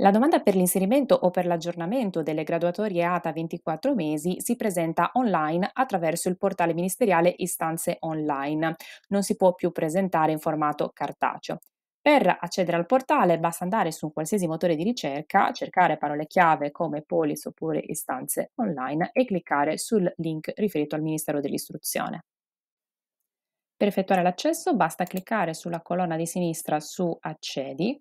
La domanda per l'inserimento o per l'aggiornamento delle graduatorie ATA 24 mesi si presenta online attraverso il portale ministeriale Istanze Online. Non si può più presentare in formato cartaceo. Per accedere al portale basta andare su un qualsiasi motore di ricerca, cercare parole chiave come polis oppure istanze online e cliccare sul link riferito al Ministero dell'Istruzione. Per effettuare l'accesso basta cliccare sulla colonna di sinistra su Accedi,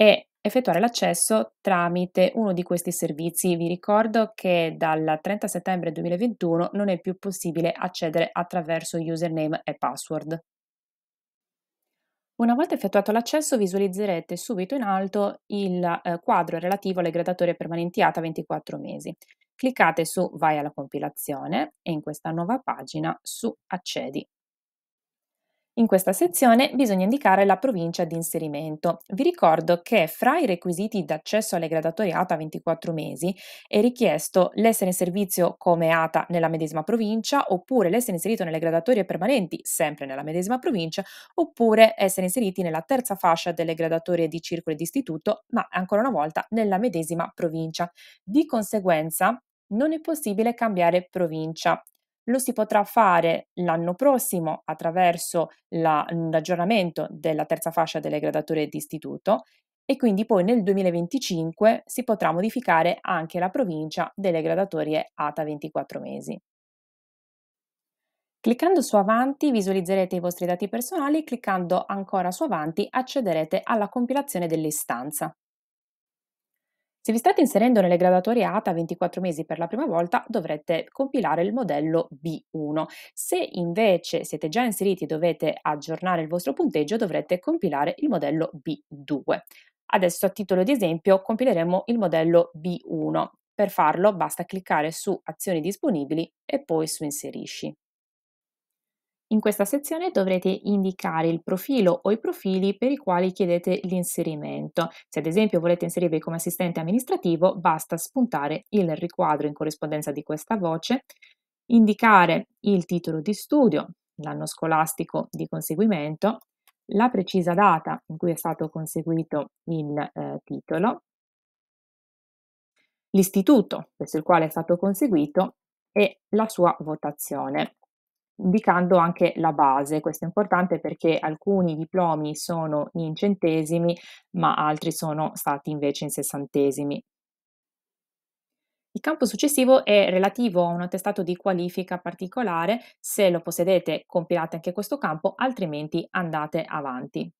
e effettuare l'accesso tramite uno di questi servizi. Vi ricordo che dal 30 settembre 2021 non è più possibile accedere attraverso username e password. Una volta effettuato l'accesso visualizzerete subito in alto il eh, quadro relativo alle gradatorie permanenti ATA 24 mesi. Cliccate su Vai alla compilazione e in questa nuova pagina su Accedi in questa sezione bisogna indicare la provincia di inserimento. Vi ricordo che fra i requisiti d'accesso alle gradatorie ATA 24 mesi è richiesto l'essere in servizio come ATA nella medesima provincia, oppure l'essere inserito nelle gradatorie permanenti sempre nella medesima provincia, oppure essere inseriti nella terza fascia delle gradatorie di circoli di istituto, ma ancora una volta nella medesima provincia. Di conseguenza, non è possibile cambiare provincia lo si potrà fare l'anno prossimo attraverso la, l'aggiornamento della terza fascia delle gradature d'istituto e quindi poi nel 2025 si potrà modificare anche la provincia delle gradatorie ATA 24 mesi. Cliccando su Avanti visualizzerete i vostri dati personali, cliccando ancora su Avanti accederete alla compilazione dell'istanza. Se vi state inserendo nelle graduatorie ATA 24 mesi per la prima volta, dovrete compilare il modello B1. Se invece siete già inseriti e dovete aggiornare il vostro punteggio, dovrete compilare il modello B2. Adesso a titolo di esempio compileremo il modello B1. Per farlo basta cliccare su Azioni disponibili e poi su Inserisci. In questa sezione dovrete indicare il profilo o i profili per i quali chiedete l'inserimento. Se ad esempio volete inserirvi come assistente amministrativo, basta spuntare il riquadro in corrispondenza di questa voce, indicare il titolo di studio, l'anno scolastico di conseguimento, la precisa data in cui è stato conseguito il eh, titolo, l'istituto presso il quale è stato conseguito e la sua votazione indicando anche la base. Questo è importante perché alcuni diplomi sono in centesimi, ma altri sono stati invece in sessantesimi. Il campo successivo è relativo a un attestato di qualifica particolare, se lo possedete compilate anche questo campo, altrimenti andate avanti.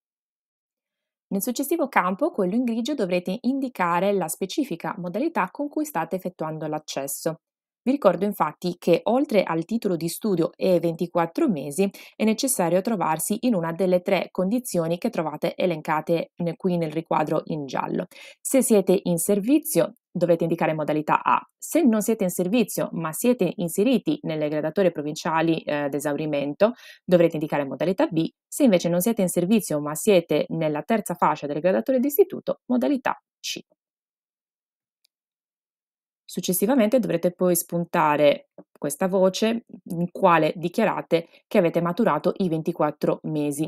Nel successivo campo, quello in grigio, dovrete indicare la specifica modalità con cui state effettuando l'accesso. Vi ricordo infatti che oltre al titolo di studio e 24 mesi è necessario trovarsi in una delle tre condizioni che trovate elencate qui nel riquadro in giallo. Se siete in servizio dovete indicare modalità A. Se non siete in servizio ma siete inseriti nelle gradatorie provinciali eh, d'esaurimento, dovrete indicare modalità B. Se invece non siete in servizio ma siete nella terza fascia delle gradatorie d'istituto, modalità C. Successivamente dovrete poi spuntare questa voce in quale dichiarate che avete maturato i 24 mesi.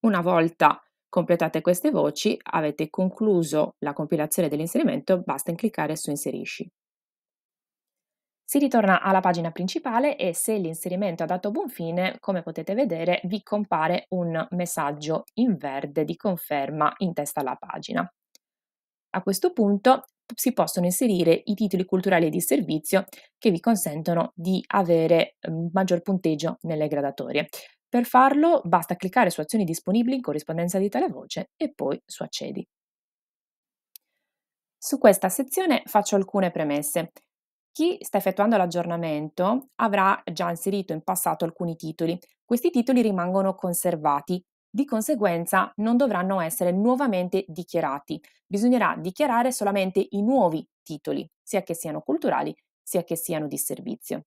Una volta completate queste voci, avete concluso la compilazione dell'inserimento, basta cliccare su Inserisci. Si ritorna alla pagina principale e se l'inserimento ha dato buon fine, come potete vedere, vi compare un messaggio in verde di conferma in testa alla pagina. A questo punto si possono inserire i titoli culturali di servizio che vi consentono di avere ehm, maggior punteggio nelle gradatorie. Per farlo basta cliccare su azioni disponibili in corrispondenza di tale voce e poi su accedi. Su questa sezione faccio alcune premesse. Chi sta effettuando l'aggiornamento avrà già inserito in passato alcuni titoli. Questi titoli rimangono conservati di conseguenza non dovranno essere nuovamente dichiarati. Bisognerà dichiarare solamente i nuovi titoli, sia che siano culturali sia che siano di servizio.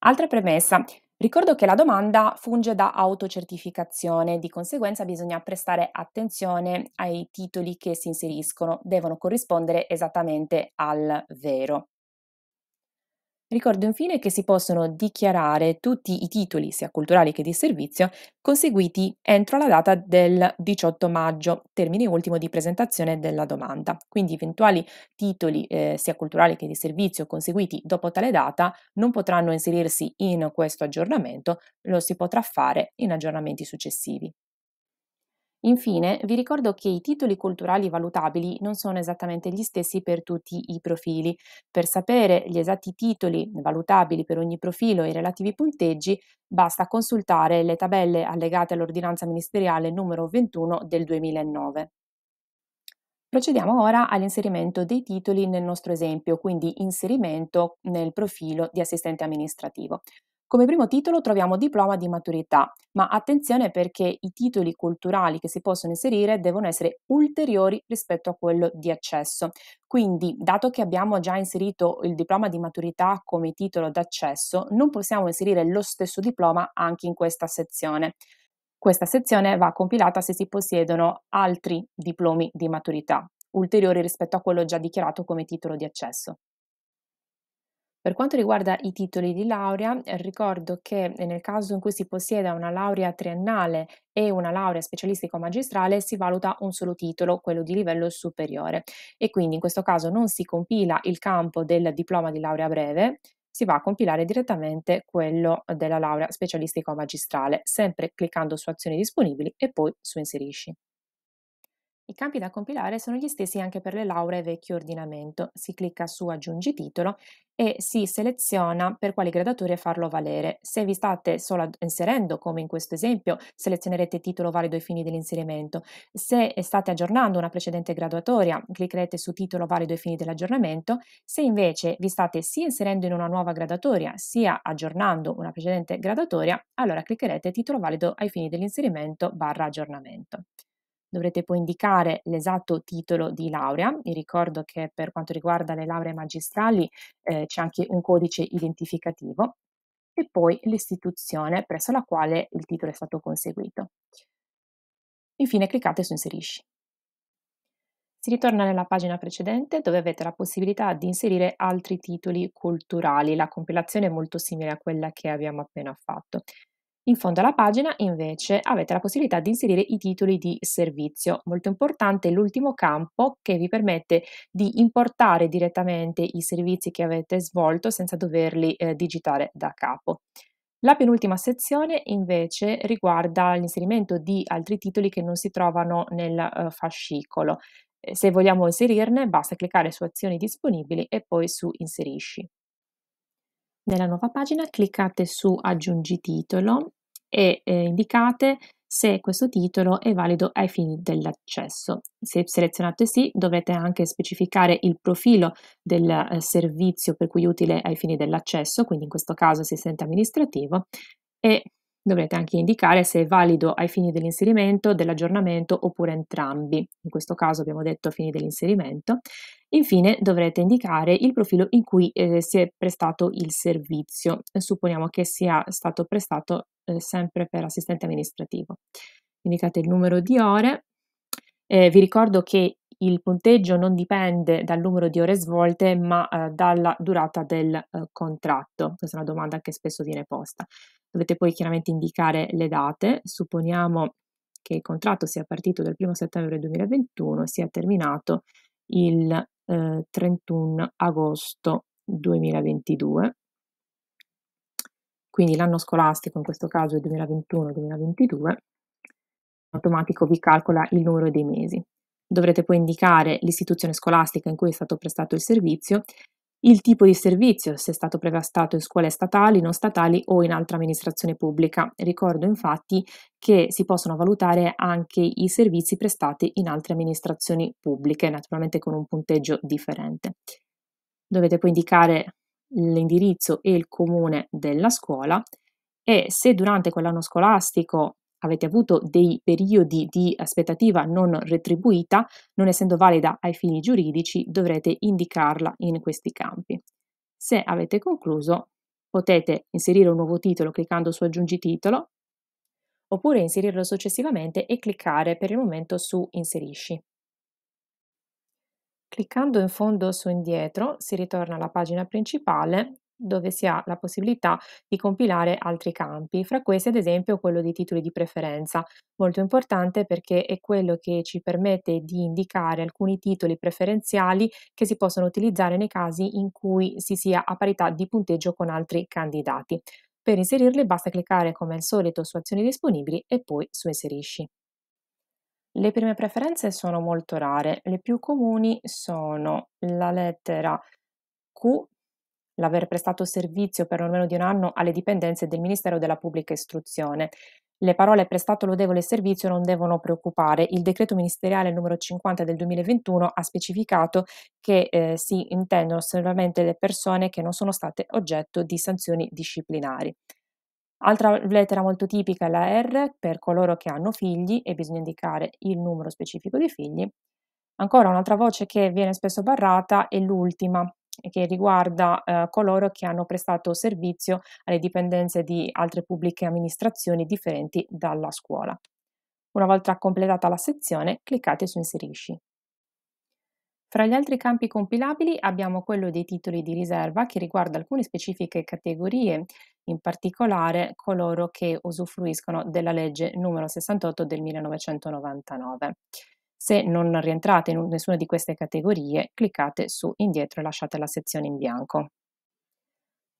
Altra premessa. Ricordo che la domanda funge da autocertificazione, di conseguenza bisogna prestare attenzione ai titoli che si inseriscono, devono corrispondere esattamente al vero. Ricordo infine che si possono dichiarare tutti i titoli, sia culturali che di servizio, conseguiti entro la data del 18 maggio, termine ultimo di presentazione della domanda. Quindi eventuali titoli, eh, sia culturali che di servizio, conseguiti dopo tale data non potranno inserirsi in questo aggiornamento, lo si potrà fare in aggiornamenti successivi. Infine, vi ricordo che i titoli culturali valutabili non sono esattamente gli stessi per tutti i profili. Per sapere gli esatti titoli valutabili per ogni profilo e i relativi punteggi, basta consultare le tabelle allegate all'ordinanza ministeriale numero 21 del 2009. Procediamo ora all'inserimento dei titoli nel nostro esempio, quindi inserimento nel profilo di assistente amministrativo. Come primo titolo troviamo diploma di maturità, ma attenzione perché i titoli culturali che si possono inserire devono essere ulteriori rispetto a quello di accesso. Quindi, dato che abbiamo già inserito il diploma di maturità come titolo d'accesso, non possiamo inserire lo stesso diploma anche in questa sezione. Questa sezione va compilata se si possiedono altri diplomi di maturità, ulteriori rispetto a quello già dichiarato come titolo di accesso. Per quanto riguarda i titoli di laurea, ricordo che nel caso in cui si possieda una laurea triennale e una laurea specialistica o magistrale si valuta un solo titolo, quello di livello superiore e quindi in questo caso non si compila il campo del diploma di laurea breve, si va a compilare direttamente quello della laurea specialistica o magistrale, sempre cliccando su azioni disponibili e poi su inserisci. I campi da compilare sono gli stessi anche per le lauree vecchio ordinamento. Si clicca su aggiungi titolo e si seleziona per quali graduatorie farlo valere. Se vi state solo inserendo, come in questo esempio, selezionerete titolo valido ai fini dell'inserimento. Se state aggiornando una precedente graduatoria, cliccherete su titolo valido ai fini dell'aggiornamento. Se invece vi state sia inserendo in una nuova graduatoria, sia aggiornando una precedente graduatoria, allora cliccherete titolo valido ai fini dell'inserimento barra aggiornamento dovrete poi indicare l'esatto titolo di laurea Vi ricordo che per quanto riguarda le lauree magistrali eh, c'è anche un codice identificativo e poi l'istituzione presso la quale il titolo è stato conseguito. Infine cliccate su Inserisci. Si ritorna nella pagina precedente dove avete la possibilità di inserire altri titoli culturali. La compilazione è molto simile a quella che abbiamo appena fatto. In fondo alla pagina invece avete la possibilità di inserire i titoli di servizio, molto importante l'ultimo campo che vi permette di importare direttamente i servizi che avete svolto senza doverli eh, digitare da capo. La penultima sezione invece riguarda l'inserimento di altri titoli che non si trovano nel eh, fascicolo. Eh, se vogliamo inserirne basta cliccare su azioni disponibili e poi su inserisci. Nella nuova pagina cliccate su Aggiungi titolo e eh, indicate se questo titolo è valido ai fini dell'accesso. Se selezionate sì, dovete anche specificare il profilo del eh, servizio per cui è utile ai fini dell'accesso, quindi in questo caso assistente amministrativo, e Dovrete anche indicare se è valido ai fini dell'inserimento, dell'aggiornamento oppure entrambi. In questo caso abbiamo detto fini dell'inserimento. Infine dovrete indicare il profilo in cui eh, si è prestato il servizio. Supponiamo che sia stato prestato eh, sempre per assistente amministrativo. Indicate il numero di ore. Eh, vi ricordo che il punteggio non dipende dal numero di ore svolte, ma eh, dalla durata del eh, contratto. Questa è una domanda che spesso viene posta. Dovete poi chiaramente indicare le date. Supponiamo che il contratto sia partito dal 1 settembre 2021 e sia terminato il eh, 31 agosto 2022. Quindi l'anno scolastico, in questo caso è 2021-2022, automatico vi calcola il numero dei mesi. Dovrete poi indicare l'istituzione scolastica in cui è stato prestato il servizio, il tipo di servizio, se è stato prestato in scuole statali, non statali o in altra amministrazione pubblica. Ricordo infatti che si possono valutare anche i servizi prestati in altre amministrazioni pubbliche, naturalmente con un punteggio differente. Dovete poi indicare l'indirizzo e il comune della scuola e se durante quell'anno scolastico avete avuto dei periodi di aspettativa non retribuita, non essendo valida ai fini giuridici, dovrete indicarla in questi campi. Se avete concluso, potete inserire un nuovo titolo cliccando su aggiungi titolo oppure inserirlo successivamente e cliccare per il momento su inserisci. Cliccando in fondo su indietro si ritorna alla pagina principale dove si ha la possibilità di compilare altri campi, fra questi ad esempio quello dei titoli di preferenza, molto importante perché è quello che ci permette di indicare alcuni titoli preferenziali che si possono utilizzare nei casi in cui si sia a parità di punteggio con altri candidati. Per inserirli basta cliccare come al solito su azioni disponibili e poi su inserisci. Le prime preferenze sono molto rare, le più comuni sono la lettera Q l'aver prestato servizio per almeno di un anno alle dipendenze del Ministero della Pubblica Istruzione. Le parole prestato lodevole servizio non devono preoccupare. Il decreto ministeriale numero 50 del 2021 ha specificato che eh, si intendono solamente le persone che non sono state oggetto di sanzioni disciplinari. Altra lettera molto tipica è la R per coloro che hanno figli e bisogna indicare il numero specifico di figli. Ancora un'altra voce che viene spesso barrata è l'ultima, che riguarda eh, coloro che hanno prestato servizio alle dipendenze di altre pubbliche amministrazioni differenti dalla scuola. Una volta completata la sezione, cliccate su Inserisci. Fra gli altri campi compilabili abbiamo quello dei titoli di riserva che riguarda alcune specifiche categorie, in particolare coloro che usufruiscono della legge numero 68 del 1999. Se non rientrate in nessuna di queste categorie, cliccate su indietro e lasciate la sezione in bianco.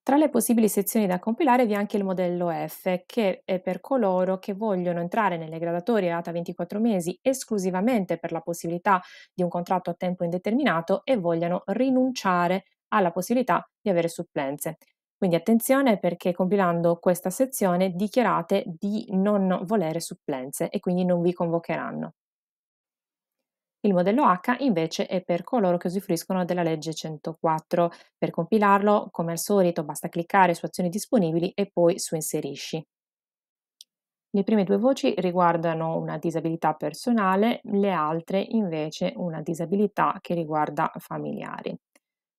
Tra le possibili sezioni da compilare vi è anche il modello F, che è per coloro che vogliono entrare nelle gradatorie data 24 mesi esclusivamente per la possibilità di un contratto a tempo indeterminato e vogliano rinunciare alla possibilità di avere supplenze. Quindi attenzione perché compilando questa sezione dichiarate di non volere supplenze e quindi non vi convocheranno. Il modello H invece è per coloro che usufruiscono della legge 104. Per compilarlo, come al solito, basta cliccare su azioni disponibili e poi su inserisci. Le prime due voci riguardano una disabilità personale, le altre invece una disabilità che riguarda familiari.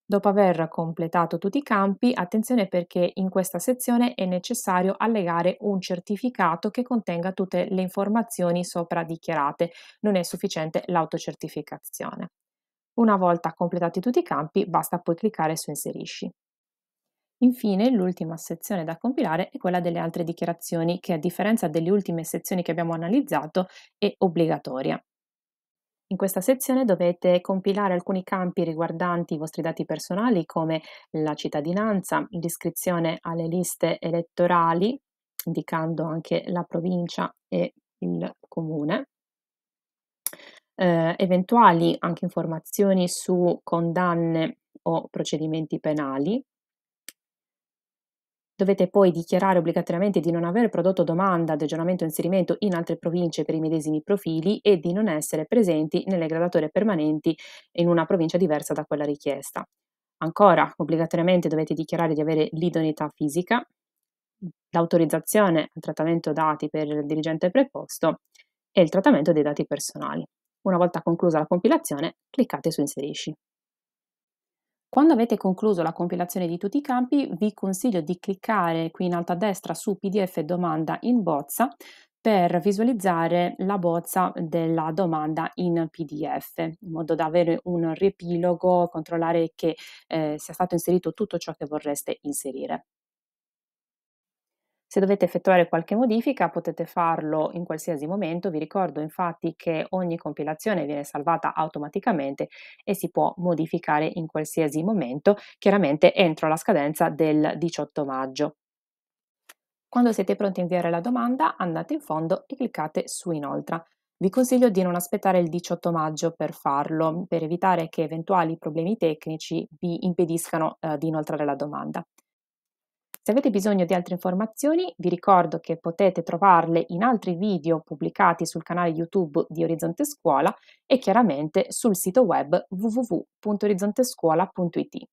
Dopo aver completato tutti i campi, attenzione perché in questa sezione è necessario allegare un certificato che contenga tutte le informazioni sopra dichiarate, non è sufficiente l'autocertificazione. Una volta completati tutti i campi, basta poi cliccare su Inserisci. Infine, l'ultima sezione da compilare è quella delle altre dichiarazioni che, a differenza delle ultime sezioni che abbiamo analizzato, è obbligatoria. In questa sezione dovete compilare alcuni campi riguardanti i vostri dati personali come la cittadinanza, l'iscrizione alle liste elettorali, indicando anche la provincia e il comune, eh, eventuali anche informazioni su condanne o procedimenti penali, dovete poi dichiarare obbligatoriamente di non aver prodotto domanda di aggiornamento o inserimento in altre province per i medesimi profili e di non essere presenti nelle graduatorie permanenti in una provincia diversa da quella richiesta. Ancora, obbligatoriamente dovete dichiarare di avere l'idoneità fisica, l'autorizzazione al trattamento dati per il dirigente preposto e il trattamento dei dati personali. Una volta conclusa la compilazione, cliccate su Inserisci. Quando avete concluso la compilazione di tutti i campi, vi consiglio di cliccare qui in alto a destra su PDF domanda in bozza per visualizzare la bozza della domanda in PDF, in modo da avere un riepilogo, controllare che eh, sia stato inserito tutto ciò che vorreste inserire. Se dovete effettuare qualche modifica potete farlo in qualsiasi momento, vi ricordo infatti che ogni compilazione viene salvata automaticamente e si può modificare in qualsiasi momento, chiaramente entro la scadenza del 18 maggio. Quando siete pronti a inviare la domanda andate in fondo e cliccate su inoltra. Vi consiglio di non aspettare il 18 maggio per farlo, per evitare che eventuali problemi tecnici vi impediscano eh, di inoltrare la domanda. Se avete bisogno di altre informazioni, vi ricordo che potete trovarle in altri video pubblicati sul canale YouTube di Orizzonte Scuola e chiaramente sul sito web www.orizzontescuola.it.